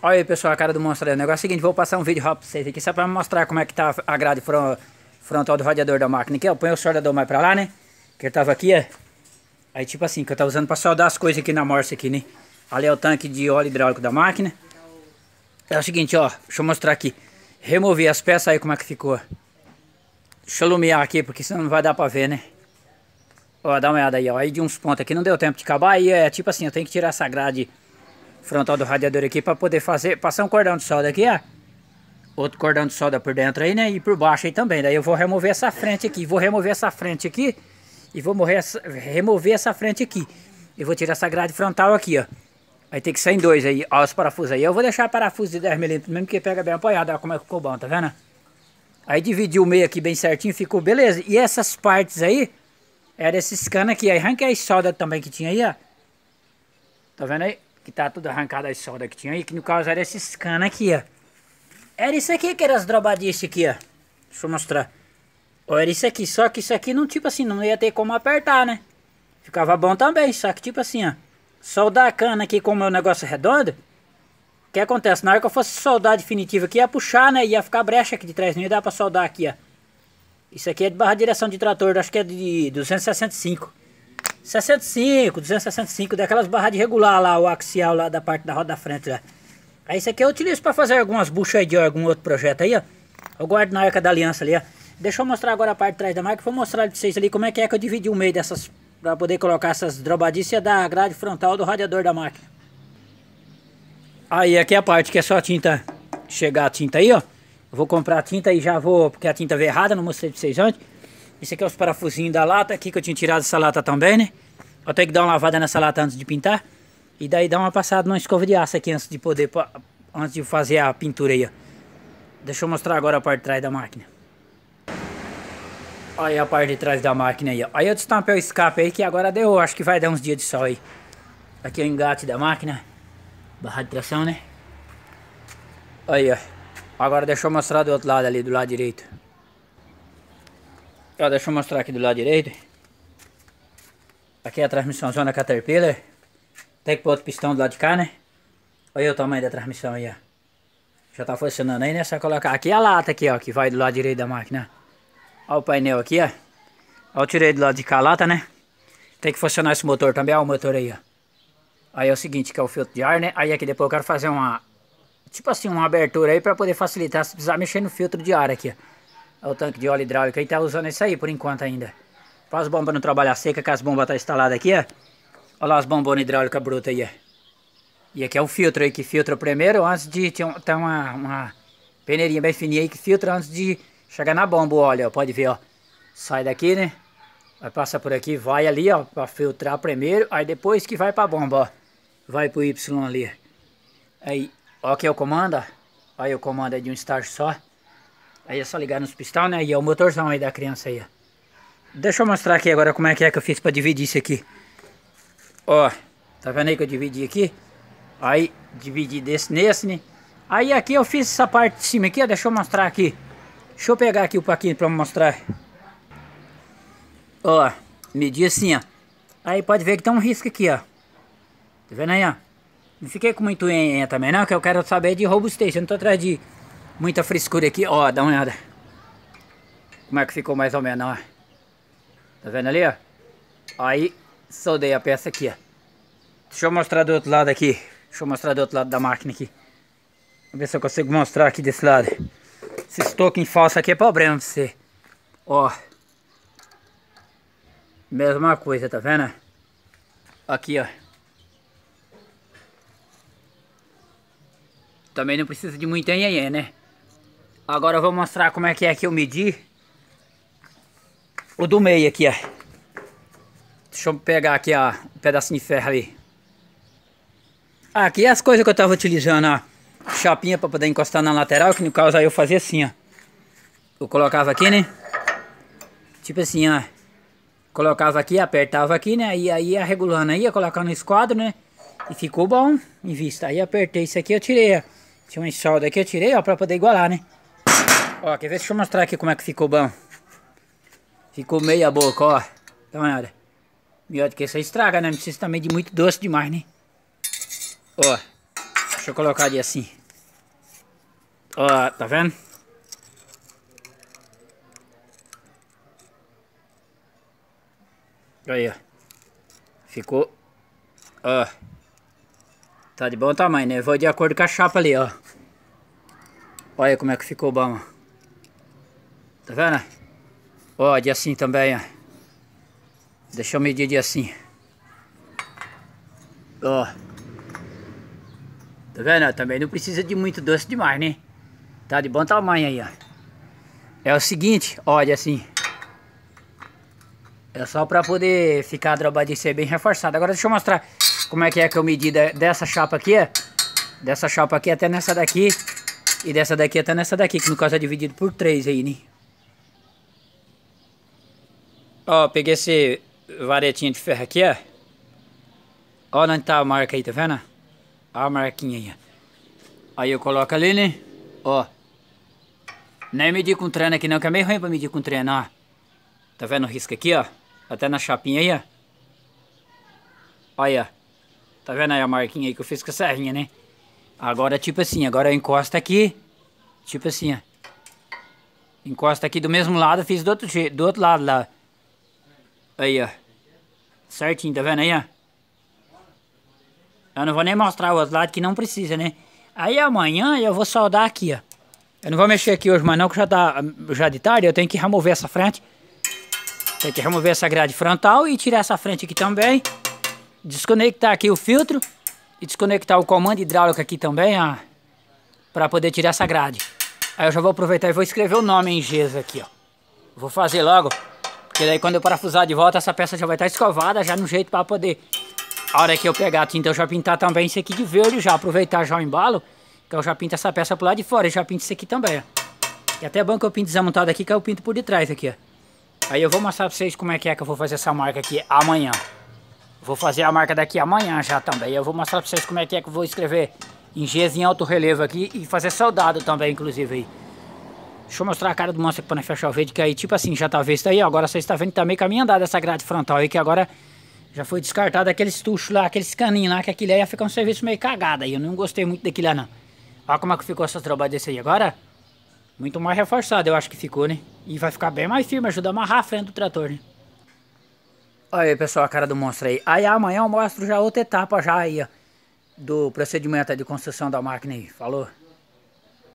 Olha aí, pessoal, a cara do monstro aí. O negócio é o seguinte, vou passar um vídeo rápido pra vocês aqui, só pra mostrar como é que tá a grade frontal do radiador da máquina. Aqui, ó, põe o soldador mais pra lá, né? Que ele tava aqui, ó. É. Aí, tipo assim, que eu tava usando pra soldar as coisas aqui na morsa aqui, né? Ali é o tanque de óleo hidráulico da máquina. É o seguinte, ó, deixa eu mostrar aqui. Removi as peças aí como é que ficou. Deixa eu iluminar aqui, porque senão não vai dar pra ver, né? Ó, dá uma olhada aí, ó. Aí de uns pontos aqui não deu tempo de acabar. Aí é tipo assim, eu tenho que tirar essa grade frontal do radiador aqui para poder fazer, passar um cordão de solda aqui, ó. Outro cordão de solda por dentro aí, né? E por baixo aí também. Daí eu vou remover essa frente aqui. Vou remover essa frente aqui. E vou essa, remover essa frente aqui. E vou tirar essa grade frontal aqui, ó. Aí tem que sair em dois aí. Ó, os parafusos aí. Eu vou deixar parafuso de 10 milímetros mesmo, que pega bem apoiado. Olha como é que ficou bom, tá vendo? Aí dividi o meio aqui bem certinho, ficou beleza. E essas partes aí, era esses canos aqui. Aí arranquei a solda também que tinha aí, ó. Tá vendo aí? que tá tudo arrancado as soldas que tinha aí, que no caso era esses canos aqui, ó. Era isso aqui que era as drobadices aqui, ó. Deixa eu mostrar. Ou era isso aqui, só que isso aqui não, tipo assim, não ia ter como apertar, né? Ficava bom também, só que tipo assim, ó. Soldar a cana aqui com o meu negócio redondo, o que acontece? Na hora que eu fosse soldar definitivo aqui, ia puxar, né? Ia ficar brecha aqui de trás, não ia dar pra soldar aqui, ó. Isso aqui é de barra de direção de trator, acho que é de 265. 65, 265, daquelas barras de regular lá, o axial lá da parte da roda da frente lá. Né? Aí isso aqui eu utilizo para fazer algumas buchas de algum outro projeto aí, ó. Eu guardo na arca da aliança ali, ó. Deixa eu mostrar agora a parte de trás da máquina, vou mostrar pra vocês ali como é que é que eu dividi o meio dessas... para poder colocar essas drobadiças da grade frontal do radiador da máquina. Aí aqui é a parte que é só a tinta... Chegar a tinta aí, ó. vou comprar a tinta e já vou... Porque a tinta veio errada, não mostrei pra vocês antes. Esse aqui é os parafusinhos da lata aqui que eu tinha tirado essa lata também, né? Eu tenho que dar uma lavada nessa lata antes de pintar. E daí dar uma passada numa escova de aço aqui antes de poder... Antes de fazer a pintura aí, ó. Deixa eu mostrar agora a parte de trás da máquina. Olha aí a parte de trás da máquina aí, ó. Aí eu destampei o escape aí que agora deu. Acho que vai dar uns dias de sol aí. Aqui é o engate da máquina. Barra de tração, né? Aí, ó. Agora deixa eu mostrar do outro lado ali, do lado direito. Ó, deixa eu mostrar aqui do lado direito. Aqui é a transmissão zona Caterpillar. Tem que pôr outro pistão do lado de cá, né? Olha o tamanho da transmissão aí, ó. Já tá funcionando aí, né? Só colocar aqui a lata aqui, ó, que vai do lado direito da máquina. Ó o painel aqui, ó. Ó, eu tirei do lado de cá a lata, né? Tem que funcionar esse motor também, ó o motor aí, ó. Aí é o seguinte, que é o filtro de ar, né? Aí aqui depois eu quero fazer uma... Tipo assim, uma abertura aí pra poder facilitar se precisar mexer no filtro de ar aqui, ó. Olha é o tanque de óleo hidráulico aí, tá usando isso aí por enquanto ainda. faz as bombas não trabalhar seca, que as bombas tá instaladas aqui, ó. Olha lá as bombonas hidráulicas brutas aí, ó. E aqui é o filtro aí que filtra primeiro antes de... Tem tá uma, uma peneirinha bem fininha aí que filtra antes de chegar na bomba o óleo, ó. Pode ver, ó. Sai daqui, né? Vai passar por aqui, vai ali, ó, pra filtrar primeiro. Aí depois que vai pra bomba, ó. Vai pro Y ali. Aí, ó aqui é o comando, ó. Aí o comando é de um estágio só. Aí é só ligar nos pistão, né? E é o motorzão aí da criança aí, ó. Deixa eu mostrar aqui agora como é que é que eu fiz pra dividir isso aqui. Ó, tá vendo aí que eu dividi aqui? Aí, dividi desse nesse, né? Aí aqui eu fiz essa parte de cima aqui, ó. Deixa eu mostrar aqui. Deixa eu pegar aqui o paquinho pra mostrar. Ó, medi assim, ó. Aí pode ver que tem um risco aqui, ó. Tá vendo aí, ó? Não fiquei com muito enha também, não, que eu quero saber de robustez. Eu não tô atrás de muita frescura aqui. Ó, dá uma olhada. Como é que ficou mais ou menos, ó. Tá vendo ali, ó? Aí, soldei a peça aqui, ó. Deixa eu mostrar do outro lado aqui. Deixa eu mostrar do outro lado da máquina aqui. Vamos ver se eu consigo mostrar aqui desse lado. Esse estoque em falso aqui é problema pra você. Ó. Mesma coisa, tá vendo? Aqui, ó. Também não precisa de muita nhenhé, né? Agora eu vou mostrar como é que é que eu medi o do meio aqui, ó. Deixa eu pegar aqui ó, um pedacinho de ferro ali. Aqui é as coisas que eu tava utilizando, ó. Chapinha pra poder encostar na lateral, que no caso aí eu fazia assim, ó. Eu colocava aqui, né? Tipo assim, ó. Colocava aqui, apertava aqui, né? E aí ia regulando aí, ia colocando no esquadro, né? E ficou bom em vista. Aí apertei isso aqui, eu tirei, ó. Tinha um solda aqui, eu tirei, ó, pra poder igualar, né? Ó, quer ver? Deixa eu mostrar aqui como é que ficou bom. Ficou meia boca, ó. Dá uma então, olhada. Melhor do que essa estraga, né? Não precisa também de muito doce demais, né? Ó. Deixa eu colocar ali assim. Ó, tá vendo? Aí, ó. Ficou. Ó. Tá de bom tamanho, né? vou de acordo com a chapa ali, ó. Olha como é que ficou bom, ó. Tá vendo? Ó, de assim também, ó. Deixa eu medir de assim. Ó. Tá vendo? Também não precisa de muito doce demais, né? Tá de bom tamanho aí, ó. É o seguinte, de assim. É só pra poder ficar a drobadice bem reforçada. Agora deixa eu mostrar como é que é que eu medi dessa chapa aqui, ó. Dessa chapa aqui até nessa daqui. E dessa daqui até nessa daqui, que no caso é dividido por três aí, né? Ó, oh, peguei esse varetinho de ferro aqui, ó. Olha onde tá a marca aí, tá vendo? Olha a marquinha aí. Aí eu coloco ali, né? Ó. Nem é medir com treino aqui não, que é meio ruim pra medir com treino, ó. Tá vendo o risco aqui, ó? Até na chapinha aí, ó. Olha. Tá vendo aí a marquinha aí que eu fiz com a serrinha, né? Agora, tipo assim, agora eu encosto aqui. Tipo assim, ó. Encosta aqui do mesmo lado, fiz do outro, do outro lado lá. Aí, ó. Certinho, tá vendo aí, ó? Eu não vou nem mostrar os lados que não precisa, né? Aí amanhã eu vou soldar aqui, ó. Eu não vou mexer aqui hoje, mas não, que já tá já de tarde. Eu tenho que remover essa frente. Tem que remover essa grade frontal e tirar essa frente aqui também. Desconectar aqui o filtro e desconectar o comando hidráulico aqui também, ó. Pra poder tirar essa grade. Aí eu já vou aproveitar e vou escrever o nome em gesso aqui, ó. Vou fazer logo. Porque daí quando eu parafusar de volta, essa peça já vai estar escovada, já no jeito para poder... A hora que eu pegar a tinta, eu já pintar também isso aqui de verde já. Aproveitar já o embalo, que eu já pinto essa peça pro lado de fora. E já pinto isso aqui também, ó. E até é bom que eu pinto desmontado aqui, que eu pinto por detrás aqui, ó. Aí eu vou mostrar pra vocês como é que é que eu vou fazer essa marca aqui amanhã. Vou fazer a marca daqui amanhã já também. Eu vou mostrar pra vocês como é que é que eu vou escrever em gesso em alto relevo aqui e fazer soldado também, inclusive, aí. Deixa eu mostrar a cara do monstro aqui pra não fechar o vídeo, que aí, tipo assim, já tá isso aí, ó. Agora vocês estão tá vendo que tá meio a minha essa grade frontal aí, que agora já foi descartado aqueles tuchos lá, aqueles caninhos lá, que aquele aí ia ficar um serviço meio cagado aí. Eu não gostei muito daquele lá, não. Olha como é que ficou essa trabalho desse aí agora. Muito mais reforçado, eu acho que ficou, né? E vai ficar bem mais firme, ajuda a amarrar a frente do trator, né? Olha aí, pessoal, a cara do monstro aí. Aí amanhã eu mostro já outra etapa já aí, ó. Do procedimento de construção da máquina aí. Falou?